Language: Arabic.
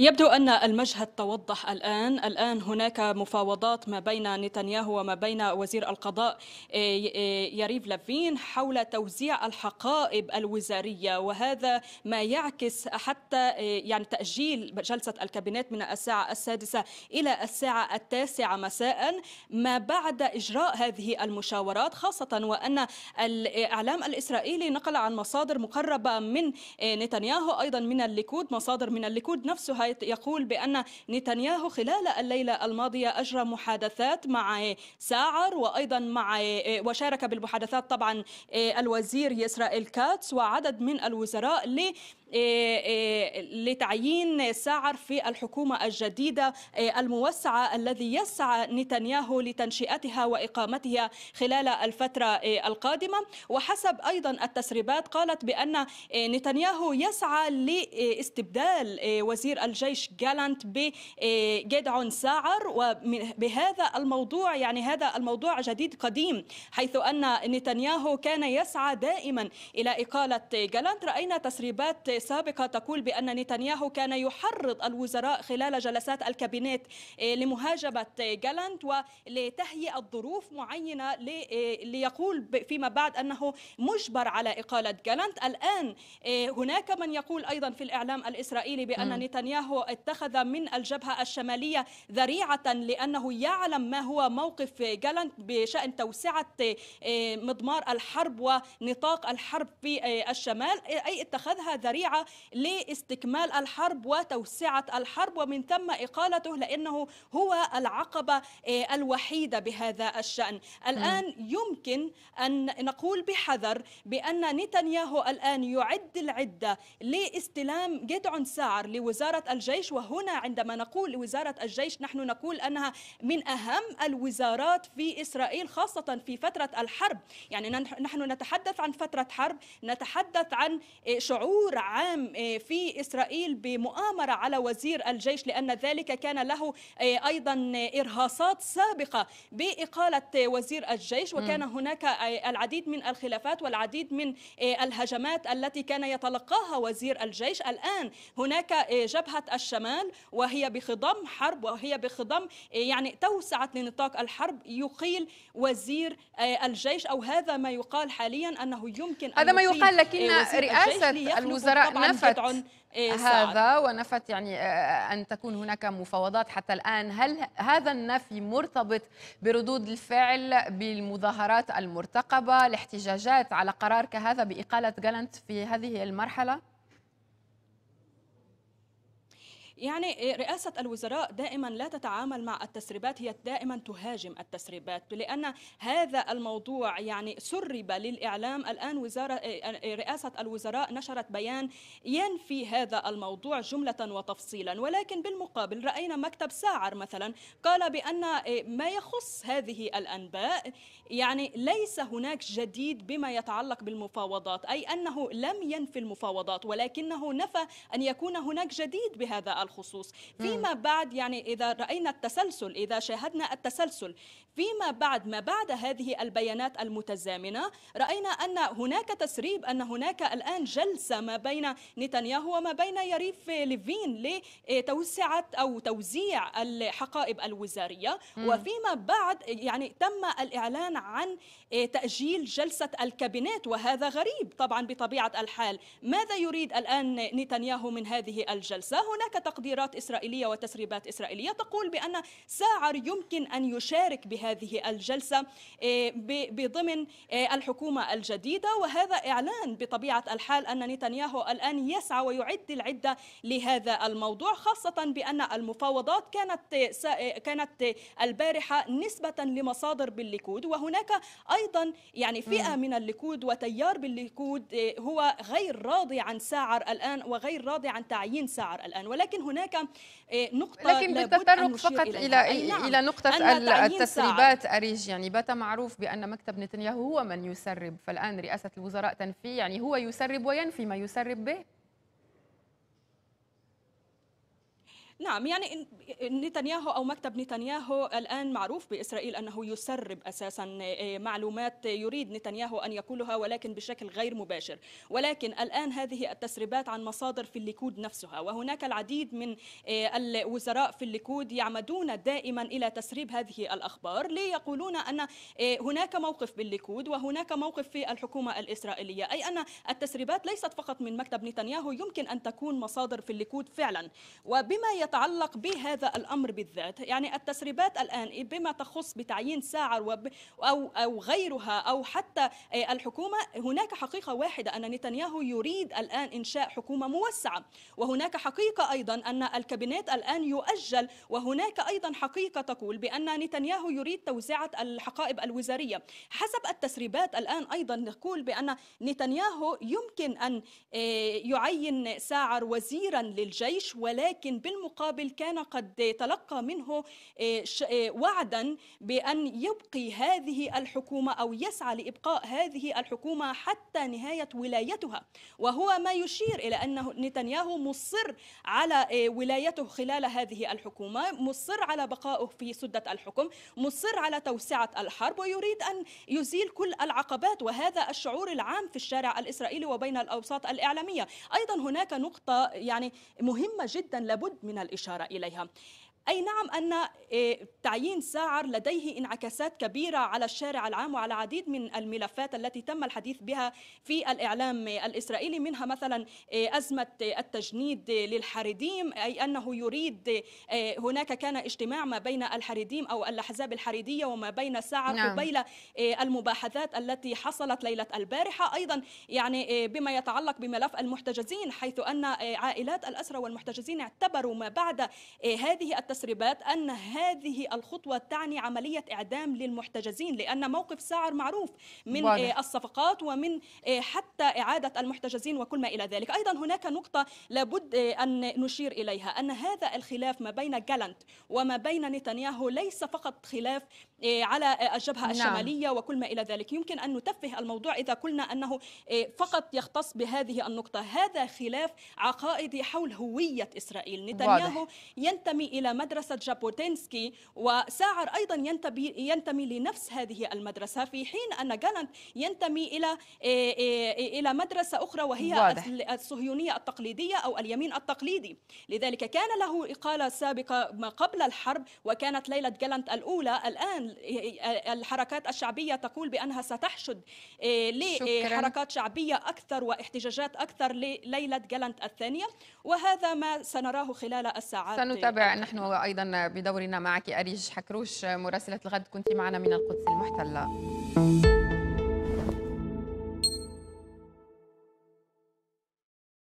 يبدو أن المشهد توضح الآن الآن هناك مفاوضات ما بين نتنياهو وما بين وزير القضاء يريف إيه، إيه، لافين حول توزيع الحقائب الوزارية وهذا ما يعكس حتى إيه، يعني تأجيل جلسة الكابينات من الساعة السادسة إلى الساعة التاسعة مساء ما بعد إجراء هذه المشاورات خاصة وأن الإعلام الإسرائيلي نقل عن مصادر مقربة من نتنياهو أيضا من الليكود مصادر من الليكود نفسها يقول بأن نتنياهو خلال الليلة الماضية أجرى محادثات مع ساعر وأيضا مع وشارك بالمحادثات طبعا الوزير إسرائيل كاتس وعدد من الوزراء ل لتعيين ساعر في الحكومة الجديدة الموسعة الذي يسعى نتنياهو لتنشئتها وإقامتها خلال الفترة القادمة وحسب أيضا التسريبات قالت بأن نتنياهو يسعى لاستبدال وزير الجنة الجيش جالانت بجدعون آه، ساعر وبهذا الموضوع يعني هذا الموضوع جديد قديم حيث أن نتنياهو كان يسعى دائما إلى إقالة جالانت رأينا تسريبات سابقة تقول بأن نتنياهو كان يحرض الوزراء خلال جلسات الكابينت آه، لمهاجمة جالانت ولتهيئة ظروف معينة آه، ليقول فيما بعد أنه مجبر على إقالة جالانت الآن هناك من يقول أيضا في الإعلام الإسرائيلي بأن نتنياهو انه اتخذ من الجبهة الشمالية ذريعة لأنه يعلم ما هو موقف جالانت بشأن توسعة آه، مضمار الحرب ونطاق الحرب في آه، الشمال أي اتخذها ذريعة لاستكمال الحرب وتوسعة الحرب ومن ثم إقالته لأنه هو العقبة آه، الوحيدة بهذا الشأن الآن يمكن أن نقول بحذر بأن نتنياهو الآن يعد العدة لاستلام جدعون سعر لوزارة الجيش وهنا عندما نقول وزارة الجيش نحن نقول أنها من أهم الوزارات في إسرائيل خاصة في فترة الحرب يعني نحن نتحدث عن فترة حرب نتحدث عن آه، شعور عام آه، في إسرائيل بمؤامرة على وزير الجيش لأن ذلك كان له آه، أيضا إرهاصات سابقة بإقالة وزير الجيش وكان هناك العديد من الخلافات والعديد من الهجمات التي كان يتلقاها وزير الجيش الآن هناك جبهة الشمال وهي بخضم حرب وهي بخضم يعني توسعت لنطاق الحرب يقيل وزير آه، الجيش او هذا ما يقال حاليا انه يمكن هذا أن ما يقال آه، لكن رئاسه الوزراء نفت آه، هذا ونفت يعني ان تكون هناك مفاوضات حتى الان هل هذا النفي مرتبط بردود الفعل بالمظاهرات المرتقبه الاحتجاجات على قرار كهذا باقاله جالنت في هذه المرحله يعني رئاسة الوزراء دائما لا تتعامل مع التسريبات هي دائما تهاجم التسريبات لأن هذا الموضوع يعني سرب للإعلام الآن وزارة آه، رئاسة الوزراء نشرت بيان ينفي هذا الموضوع جملة وتفصيلا ولكن بالمقابل رأينا مكتب ساعر مثلا قال بأن آه، ما يخص هذه الأنباء يعني ليس هناك جديد بما يتعلق بالمفاوضات أي أنه لم ينفي المفاوضات ولكنه نفى أن يكون هناك جديد بهذا الخصوص فيما بعد يعني إذا رأينا التسلسل إذا شاهدنا التسلسل فيما بعد ما بعد هذه البيانات المتزامنة رأينا أن هناك تسريب أن هناك الآن جلسة ما بين نتنياهو وما بين يريف ليفين لتوسعة أو توزيع الحقائب الوزارية وفيما بعد يعني تم الإعلان عن تأجيل جلسة الكابينات وهذا غريب طبعا بطبيعة الحال ماذا يريد الآن نتنياهو من هذه الجلسة هناك تقديرات إسرائيلية وتسريبات إسرائيلية تقول بأن ساعر يمكن أن يشارك بهذه الجلسة إيه، بضمن إيه، الحكومة الجديدة وهذا إعلان بطبيعة الحال أن نتنياهو الآن يسعى ويعد العدة لهذا الموضوع خاصة بأن المفاوضات كانت كانت البارحة نسبة لمصادر بالليكود وهناك أيضا يعني فئة من الليكود وتيار بالليكود إيه، هو غير راضي عن ساعر الآن وغير راضي عن تعيين ساعر الآن ولكن هناك آه، نقطة لكن بالتطرق فقط إلى إلى, نعم، نقطة التسريبات أريج يعني بات معروف بأن مكتب نتنياهو هو من يسرب فالآن رئاسة الوزراء تنفي يعني هو يسرب وينفي ما يسرب به نعم يعني نتنياهو أو مكتب نتنياهو الآن معروف بإسرائيل أنه يسرب أساسا آه، آه، معلومات يريد نتنياهو أن يقولها ولكن بشكل غير مباشر ولكن الآن هذه التسريبات عن مصادر في الليكود نفسها وهناك العديد من آه، الوزراء في الليكود يعمدون دائما إلى تسريب هذه الأخبار ليقولون أن هناك موقف بالليكود وهناك موقف في الحكومة الإسرائيلية أي أن التسريبات ليست فقط من مكتب نتنياهو يمكن أن تكون مصادر في الليكود فعلا وبما يتعلق بهذا الامر بالذات يعني التسريبات الان بما تخص بتعيين ساعه او او غيرها او حتى آه، الحكومه هناك حقيقه واحده ان نتنياهو يريد الان انشاء حكومه موسعه وهناك حقيقه ايضا ان الكابينات الان يؤجل وهناك ايضا حقيقه تقول بان نتنياهو يريد توزيعه الحقائب الوزاريه حسب التسريبات الان ايضا نقول بان نتنياهو يمكن ان آه، يعين ساعر وزيرا للجيش ولكن بالمقابل المقابل كان قد تلقى منه آه، آه، وعدا بأن يبقي هذه الحكومة أو يسعى لإبقاء هذه الحكومة حتى نهاية ولايتها وهو ما يشير إلى أن نتنياهو مصر على آه، ولايته خلال هذه الحكومة مصر على بقائه في سدة الحكم مصر على توسعة الحرب ويريد أن يزيل كل العقبات وهذا الشعور العام في الشارع الإسرائيلي وبين الأوساط الإعلامية أيضا هناك نقطة يعني مهمة جدا لابد من الإشارة إليها أي نعم أن آه، تعيين ساعر لديه انعكاسات كبيرة على الشارع العام وعلى العديد من الملفات التي تم الحديث بها في الإعلام الإسرائيلي منها مثلا آه، أزمة التجنيد للحريديم أي أنه يريد آه، هناك كان اجتماع ما بين الحريديم أو الأحزاب الحريدية وما بين ساعر نعم. قبيل المباحثات التي حصلت ليلة البارحة أيضا يعني بما يتعلق بملف المحتجزين حيث أن عائلات الأسرى والمحتجزين اعتبروا ما بعد هذه التسليمات التسريبات أن هذه الخطوة تعني عملية إعدام للمحتجزين لأن موقف سعر معروف من آه، واضح. الصفقات ومن آه، حتى إعادة المحتجزين وكل ما إلى ذلك أيضا هناك نقطة لابد آه، أن نشير إليها أن هذا الخلاف ما بين جالنت وما بين نتنياهو ليس فقط خلاف على الجبهة نعم. الشمالية وكل ما إلى ذلك يمكن أن نتفه الموضوع إذا قلنا أنه فقط يختص بهذه النقطة هذا خلاف عقائدي حول هوية إسرائيل نتنياهو واضح. ينتمي إلى مدرسة جابوتينسكي وساعر أيضا ينتمي لنفس هذه المدرسة في حين أن جالانت ينتمي إلى إلى مدرسة أخرى وهي واضح. الصهيونية التقليدية أو اليمين التقليدي لذلك كان له إقالة سابقة ما قبل الحرب وكانت ليلة جالانت الأولى الآن الحركات الشعبية تقول بأنها ستحشد لحركات شعبية أكثر واحتجاجات أكثر لليلة جالانت الثانية وهذا ما سنراه خلال الساعات سنتابع نحن وايضا بدورنا معك اريج حكروش مراسله الغد كنت معنا من القدس المحتله